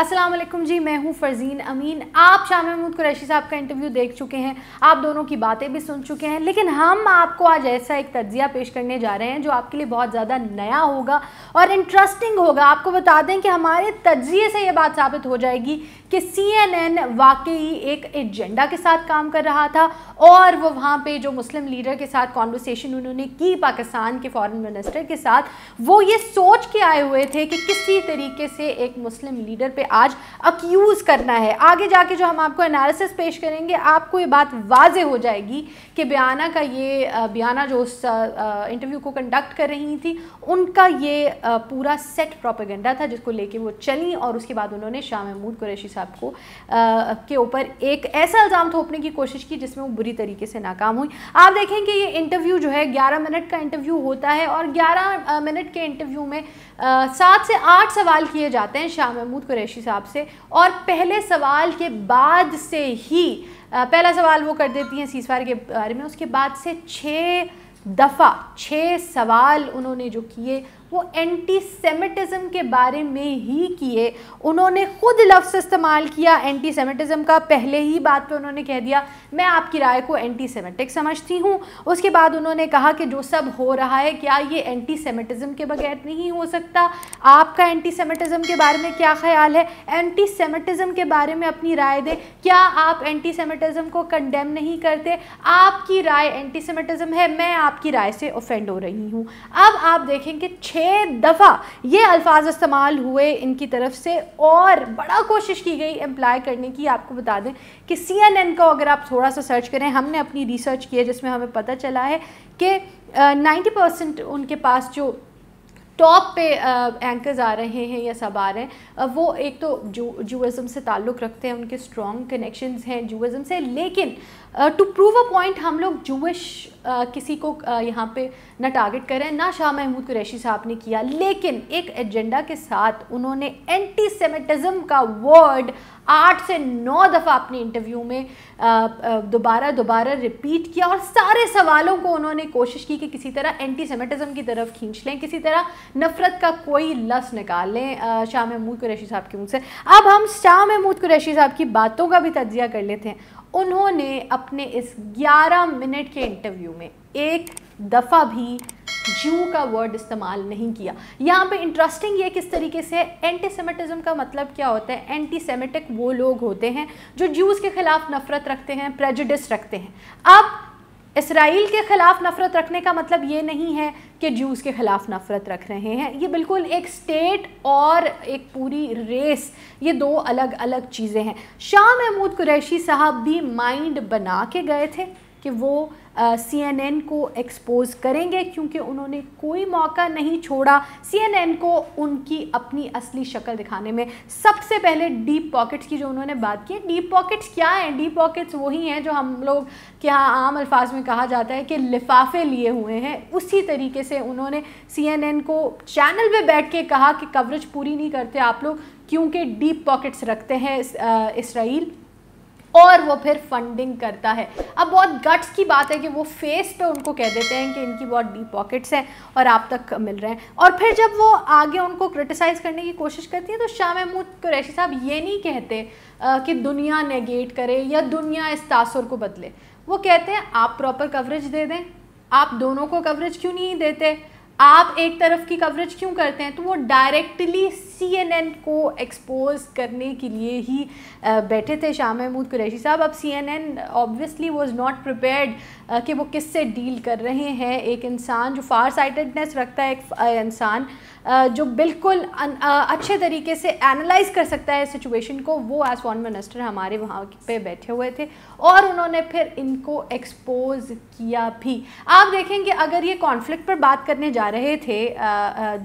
असलम जी मैं हूँ फरजीन अमीन आप शाह महमूद कुरैशी साहब का इंटरव्यू देख चुके हैं आप दोनों की बातें भी सुन चुके हैं लेकिन हम आपको आज ऐसा एक तजिया पेश करने जा रहे हैं जो आपके लिए बहुत ज़्यादा नया होगा और इंटरेस्टिंग होगा आपको बता दें कि हमारे तजिए से ये बात साबित हो जाएगी कि सी एन एन वाकई एक एजेंडा के साथ काम कर रहा था और वो वहाँ पर जो मुस्लिम लीडर के साथ कॉन्वर्सेशन उन्होंने की पाकिस्तान के फ़ॉरन मिनिस्टर के साथ वो ये सोच के आए हुए थे कि किसी तरीके से एक मुस्लिम लीडर पर आज अक्यूज़ करना है आगे जाके जो हम आपको एनालिसिस पेश करेंगे आपको ये बात वाजे हो जाएगी कि बयाना का ये बयाना जो उस इंटरव्यू को कंडक्ट कर रही थी उनका ये पूरा सेट प्रोपेगेंडा था जिसको लेके वो चली और उसके बाद उन्होंने शाह महमूद कुरैशी साहब को के ऊपर एक ऐसा इल्ज़ाम थोपने की कोशिश की जिसमें वो बुरी तरीके से नाकाम हुई आप देखें कि ये इंटरव्यू जो है ग्यारह मिनट का इंटरव्यू होता है और ग्यारह मिनट के इंटरव्यू में सात से आठ सवाल किए जाते हैं शाह महमूद कुरैशी शशि साहब से और पहले सवाल के बाद से ही पहला सवाल वो कर देती हैं सीसवार के बारे में उसके बाद से छः दफ़ा छः सवाल उन्होंने जो किए वो एंटी सेमेटिज़म के बारे में ही किए उन्होंने खुद लफ्स इस्तेमाल किया एंटी सेमेटिज़म का पहले ही बात पे उन्होंने कह दिया मैं आपकी राय को एंटी सेमेटिक समझती हूँ उसके बाद उन्होंने कहा कि जो सब हो रहा है क्या ये एंटी सेमेटिज़म के बगैर नहीं हो सकता आपका एंटी सेमेटिज़म के बारे में क्या ख्याल है एंटी सेमेटिज़म के बारे में अपनी राय दें क्या आप एंटी सेमेटिज़म को कंडेम नहीं करते आपकी राय एंटी सेमेटिज़म है मैं आप आपकी राय से ऑफेंड हो रही हूँ अब आप देखेंगे छः दफ़ा ये अल्फाज इस्तेमाल हुए इनकी तरफ से और बड़ा कोशिश की गई एम्प्लाय करने की आपको बता दें कि सी एन एन को अगर आप थोड़ा सा सर्च करें हमने अपनी रिसर्च किया जिसमें हमें पता चला है कि नाइन्टी परसेंट उनके पास जो टॉप पे एंकर्स आ रहे हैं या सब आ रहे हैं वो एक तो जू जूज़म से ताल्लुक़ रखते हैं उनके स्ट्रॉन्ग कनेक्शंस हैं जूज़म से लेकिन टू प्रूव अ पॉइंट हम लोग जूश आ, किसी को यहाँ पे ना टारगेट करें ना शाह महमूद कुरैशी साहब ने किया लेकिन एक एजेंडा के साथ उन्होंने एंटी सेमेटिज़म का वर्ड आठ से नौ दफ़ा अपने इंटरव्यू में दोबारा दोबारा रिपीट किया और सारे सवालों को उन्होंने कोशिश की कि किसी तरह एंटी सेमेटिज़म की तरफ खींच लें किसी तरह नफ़रत का कोई लफ्स निकाल लें शाह महमूद कुरैशी साहब के मुँह से अब हम शाह महमूद कुरैशी साहब की बातों का भी तजिया कर लेते हैं उन्होंने अपने इस 11 मिनट के इंटरव्यू में एक दफ़ा भी जू का वर्ड इस्तेमाल नहीं किया यहाँ पे इंटरेस्टिंग ये किस तरीके से एंटी सेमेटिज़म का मतलब क्या होता है सेमेटिक वो लोग होते हैं जो जूस के ख़िलाफ़ नफ़रत रखते हैं प्रेजडिस रखते हैं अब इसराइल के ख़िलाफ़ नफ़रत रखने का मतलब ये नहीं है कि जूस के ख़िलाफ़ नफ़रत रख रहे हैं ये बिल्कुल एक स्टेट और एक पूरी रेस ये दो अलग अलग चीज़ें हैं शाह महमूद कुरैशी साहब भी माइंड बना के गए थे कि वो सी एन को एक्सपोज करेंगे क्योंकि उन्होंने कोई मौका नहीं छोड़ा एन को उनकी अपनी असली शक्ल दिखाने में सबसे पहले डीप पॉकेट्स की जो उन्होंने बात की डीप पॉकेट्स क्या हैं डीप पॉकेट्स वही हैं जो हम लोग के यहाँ आम अल्फाज में कहा जाता है कि लिफाफे लिए हुए हैं उसी तरीके से उन्होंने एन को चैनल पर बैठ के कहा कि कवरेज पूरी नहीं करते आप लोग क्योंकि डीप पॉकेट्स रखते हैं इसराइल और वो फिर फंडिंग करता है अब बहुत गट्स की बात है कि वो फेस पे उनको कह देते हैं कि इनकी बहुत डीप पॉकेट्स हैं और आप तक मिल रहे हैं और फिर जब वो आगे उनको क्रिटिसाइज़ करने की कोशिश करती है तो शाह महमूद कुरैशी साहब ये नहीं कहते आ, कि दुनिया नेगेट करे या दुनिया इस तासर को बदले वो कहते हैं आप प्रॉपर कवरेज दे दें आप दोनों को कवरेज क्यों नहीं देते आप एक तरफ की कवरेज क्यों करते हैं तो वो डायरेक्टली सीएनएन को एक्सपोज करने के लिए ही बैठे थे शाह महमूद कुरैशी साहब अब CNN obviously was not prepared कि वो किससे डील कर रहे हैं एक इंसान जो फार साइटेडनेस रखता है एक इंसान जो बिल्कुल अच्छे तरीके से एनालाइज कर सकता है सिचुएशन को वो एज फॉरन मिनिस्टर हमारे वहाँ पे बैठे हुए थे और उन्होंने फिर इनको एक्सपोज किया भी आप देखेंगे अगर ये कॉन्फ्लिक्ट पर बात करने जा रहे थे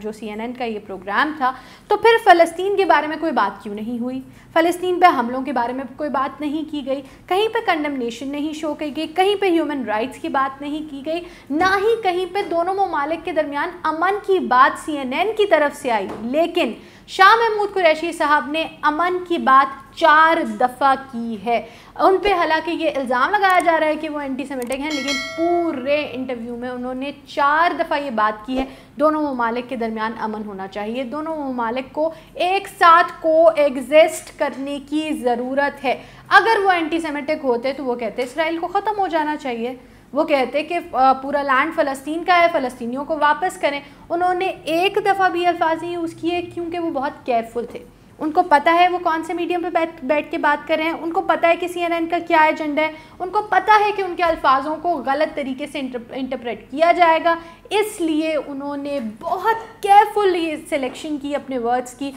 जो सी का ये प्रोग्राम था तो फिर फ़लस्तीन के बारे में कोई बात क्यों नहीं हुई फ़लस्तीन पे हमलों के बारे में कोई बात नहीं की गई कहीं पे कंडमनेशन नहीं शो की गई कहीं पे ह्यूमन राइट्स की बात नहीं की गई ना ही कहीं पे दोनों ममालिक के दरमियान अमन की बात सी की तरफ से आई लेकिन शाह महमूद कुरैशी साहब ने अमन की बात चार दफ़ा की है उन पर हालांकि ये इल्ज़ाम लगाया जा रहा है कि वो एंटी सेमेटिक हैं लेकिन पूरे इंटरव्यू में उन्होंने चार दफ़ा ये बात की है दोनों ममालिक के दरमियान अमन होना चाहिए दोनों ममालिक को एक साथ को एग्जिस्ट करने की ज़रूरत है अगर वो एंटी सेमेटिक होते तो वो कहते इसराइल को ख़त्म हो जाना चाहिए वो कहते कि पूरा लैंड फ़लस्तीन का है फ़लस्तियों को वापस करें उन्होंने एक दफ़ा भी अल्फाज नहीं यूज़ किए क्योंकि वो बहुत केयरफुल थे उनको पता है वो कौन से मीडियम पे बैठ बैठ के बात कर रहे हैं उनको पता है कि सी का क्या एजेंडा है उनको पता है कि उनके अल्फाजों को गलत तरीके से इंटरप्रेट किया जाएगा इसलिए उन्होंने बहुत केयरफुल सिलेक्शन की अपने वर्ड्स की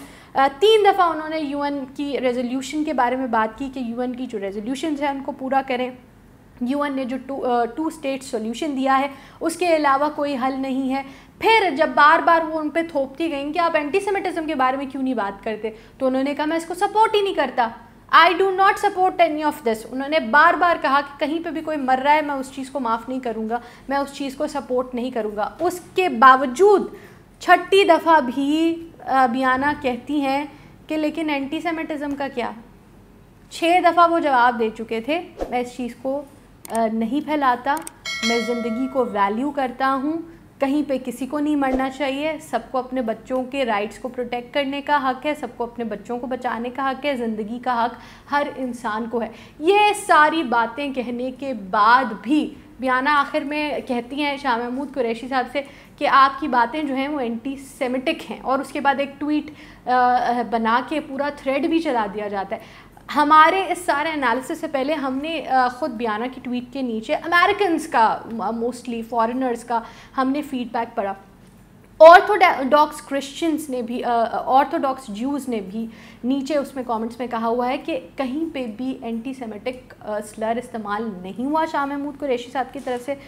तीन दफ़ा उन्होंने यूएन की रेजोल्यूशन के बारे में बात की कि यूएन की जो रेजोल्यूशन हैं उनको पूरा करें यूएन ने जो टू टू स्टेट सॉल्यूशन दिया है उसके अलावा कोई हल नहीं है फिर जब बार बार वो उन पर थोपती गई कि आप एंटीसेमेटिज़म के बारे में क्यों नहीं बात करते तो उन्होंने कहा मैं इसको सपोर्ट ही नहीं करता I do not support any of this उन्होंने बार बार कहा कि कहीं पे भी कोई मर रहा है मैं उस चीज़ को माफ़ नहीं करूँगा मैं उस चीज़ को सपोर्ट नहीं करूँगा उसके बावजूद छठी दफ़ा भी बियाना कहती हैं कि लेकिन एंटीसेमेटिज़म का क्या छः दफ़ा वो जवाब दे चुके थे मैं इस चीज़ को नहीं फैलाता मैं ज़िंदगी को वैल्यू करता हूँ कहीं पे किसी को नहीं मरना चाहिए सबको अपने बच्चों के राइट्स को प्रोटेक्ट करने का हक है सबको अपने बच्चों को बचाने का हक है ज़िंदगी का हक हर इंसान को है ये सारी बातें कहने के बाद भी बयाना आखिर में कहती हैं शाह महमूद कुरैशी साहब से कि आपकी बातें जो हैं वो एंटी सेमेटिक हैं और उसके बाद एक ट्वीट बना के पूरा थ्रेड भी चला दिया जाता है हमारे इस सारे एनालिसिस से पहले हमने ख़ुद बयाना की ट्वीट के नीचे अमेरिकन का मोस्टली फॉरेनर्स का हमने फीडबैक पढ़ा ऑर्थोडॉक्स क्रिश्चियंस ने भी ऑर्थोडॉक्स जूस ने भी नीचे उसमें कमेंट्स में कहा हुआ है कि कहीं पे भी एंटी सेमेटिक स्लर इस्तेमाल नहीं हुआ शाह महमूद कुरेशी साहब की तरफ से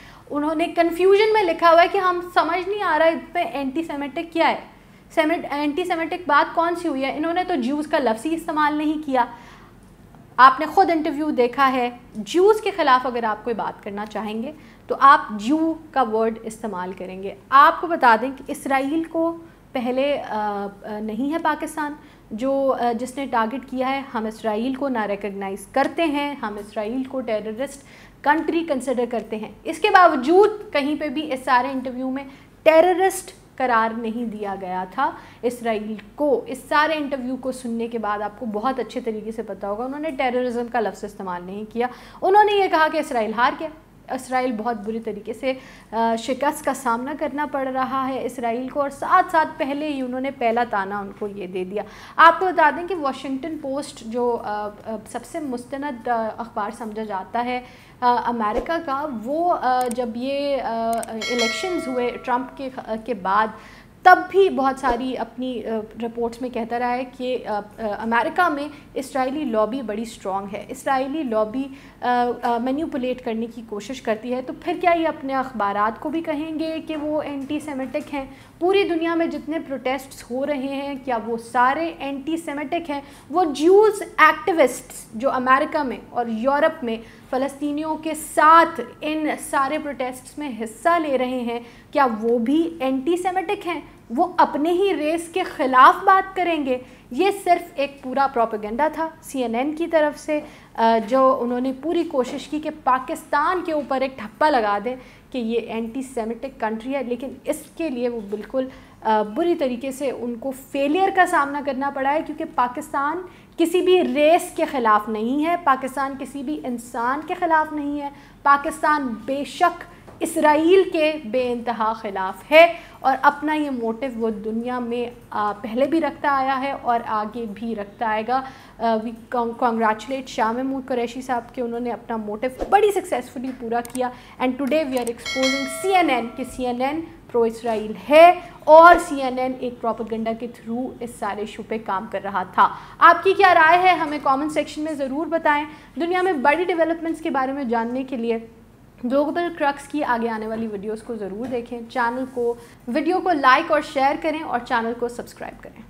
उन्होंने कन्फ्यूजन में लिखा हुआ है कि हम समझ नहीं आ रहा इसमें एंटी सेमेटिक क्या है सेमेट एंटी सेमेटिक बात कौन सी हुई है इन्होंने तो जूस का लफ्स ही इस्तेमाल नहीं किया आपने खुद इंटरव्यू देखा है ज्यूज़ के ख़िलाफ़ अगर आप कोई बात करना चाहेंगे तो आप जू का वर्ड इस्तेमाल करेंगे आपको बता दें कि इसराइल को पहले नहीं है पाकिस्तान जो जिसने टारगेट किया है हम इसराइल को ना रिकगनाइज़ करते हैं हम इसराइल को टेररिस्ट कंट्री कंसिडर करते हैं इसके बावजूद कहीं पे भी इस सारे इंटरव्यू में टेररिस्ट करार नहीं दिया गया था इसराइल को इस सारे इंटरव्यू को सुनने के बाद आपको बहुत अच्छे तरीके से पता होगा उन्होंने टेररिज्म का लफ्ज़ इस्तेमाल नहीं किया उन्होंने ये कहा कि इसराइल हार गया इसराइल बहुत बुरी तरीके से शिकस्त का सामना करना पड़ रहा है इसराइल को और साथ साथ पहले ही उन्होंने पहला ताना उनको ये दे दिया आपको बता दें कि वाशिंगटन पोस्ट जो सबसे मुस्ंद अखबार समझा जाता है अमेरिका का वो जब ये इलेक्शंस हुए ट्रंप के के बाद तब भी बहुत सारी अपनी रिपोर्ट्स में कहता रहा है कि अमेरिका में इसराइली लॉबी बड़ी स्ट्रॉन्ग है इसराइली लॉबी मैन्यूपुलेट करने की कोशिश करती है तो फिर क्या ये अपने अखबार को भी कहेंगे कि वो एंटी सेमेटिक हैं पूरी दुनिया में जितने प्रोटेस्ट्स हो रहे हैं क्या वो सारे एंटी सेमेटिक हैं वो ज्यूज़ एक्टिविस्ट्स जो अमेरिका में और यूरोप में फ़लस्तीनियों के साथ इन सारे प्रोटेस्ट्स में हिस्सा ले रहे हैं क्या वो भी एंटी सेमेटिक हैं वो अपने ही रेस के ख़िलाफ़ बात करेंगे ये सिर्फ एक पूरा प्रोपेगेंडा था सीएनएन की तरफ से जो उन्होंने पूरी कोशिश की कि पाकिस्तान के ऊपर एक ठप्पा लगा दें कि ये एंटी सेमेटिक कंट्री है लेकिन इसके लिए वो बिल्कुल बुरी तरीके से उनको फेलियर का सामना करना पड़ा है क्योंकि पाकिस्तान किसी भी रेस के ख़िलाफ़ नहीं है पाकिस्तान किसी भी इंसान के ख़िलाफ़ नहीं है पाकिस्तान बेशक इसराइल के बेानतहा ख़िलाफ़ है और अपना ये मोटिव वो दुनिया में पहले भी रखता आया है और आगे भी रखता आएगा वी कॉन्ग्रेचुलेट शाह महमूद कुरैशी साहब के उन्होंने अपना मोटिव बड़ी सक्सेसफुली पूरा किया and today we are exposing C N N के C N N pro Israel है और सीएनएन एक प्रोपागेंडा के थ्रू इस सारे इशू पे काम कर रहा था आपकी क्या राय है हमें कमेंट सेक्शन में ज़रूर बताएं दुनिया में बड़ी डेवलपमेंट्स के बारे में जानने के लिए ग्लोबल क्रक्स की आगे आने वाली वीडियोस को ज़रूर देखें चैनल को वीडियो को लाइक और शेयर करें और चैनल को सब्सक्राइब करें